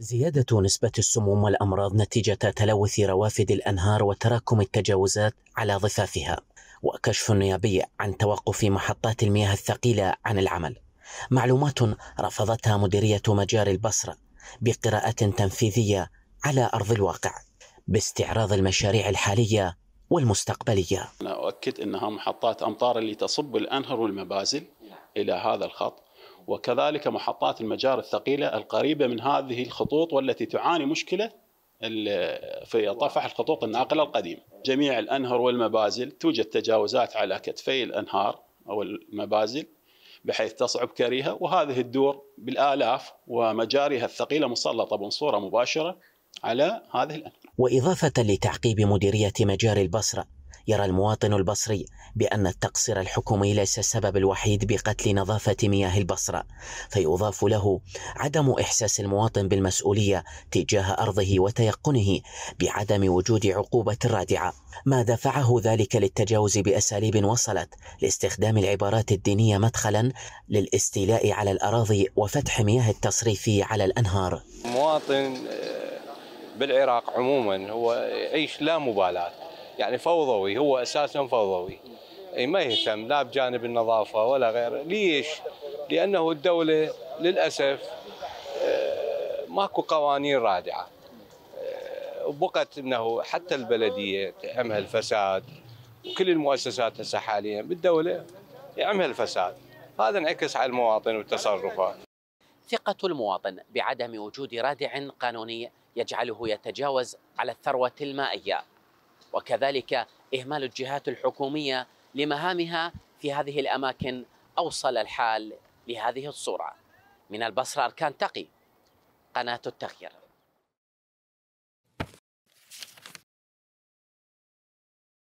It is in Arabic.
زيادة نسبة السموم والأمراض نتيجة تلوث روافد الأنهار وتراكم التجاوزات على ضفافها وكشف نيابي عن توقف محطات المياه الثقيلة عن العمل معلومات رفضتها مديرية مجاري البصرة بقراءة تنفيذية على أرض الواقع باستعراض المشاريع الحالية والمستقبلية أنا أؤكد أنها محطات أمطار اللي تصب الأنهر والمبازل إلى هذا الخط وكذلك محطات المجاري الثقيلة القريبة من هذه الخطوط والتي تعاني مشكلة في طفح الخطوط الناقلة القديم جميع الأنهر والمبازل توجد تجاوزات على كتفي الأنهار أو المبازل بحيث تصعب كريهة وهذه الدور بالآلاف ومجاريها الثقيلة مسلطة بصورة مباشرة على هذه الأنهار وإضافة لتعقيب مديرية مجاري البصرة يرى المواطن البصري بأن التقصير الحكومي ليس السبب الوحيد بقتل نظافة مياه البصرة فيضاف له عدم إحساس المواطن بالمسؤولية تجاه أرضه وتيقنه بعدم وجود عقوبة رادعة ما دفعه ذلك للتجاوز بأساليب وصلت لاستخدام العبارات الدينية مدخلا للاستيلاء على الأراضي وفتح مياه التصريف على الأنهار مواطن آه، بالعراق عموما هو يعيش لا مبالاه يعني فوضوي هو اساسا فوضوي اي ما يهتم لا بجانب النظافه ولا غيره ليش؟ لانه الدوله للاسف آه، ماكو قوانين رادعه آه، وبقت انه حتى البلديه تعمها الفساد وكل المؤسسات هسه حاليا بالدوله يعمها الفساد هذا انعكس على المواطن وتصرفه ثقة المواطن بعدم وجود رادع قانوني يجعله يتجاوز على الثروة المائية وكذلك إهمال الجهات الحكومية لمهامها في هذه الأماكن أوصل الحال لهذه الصورة من البصرة أركان تقي قناة التغيير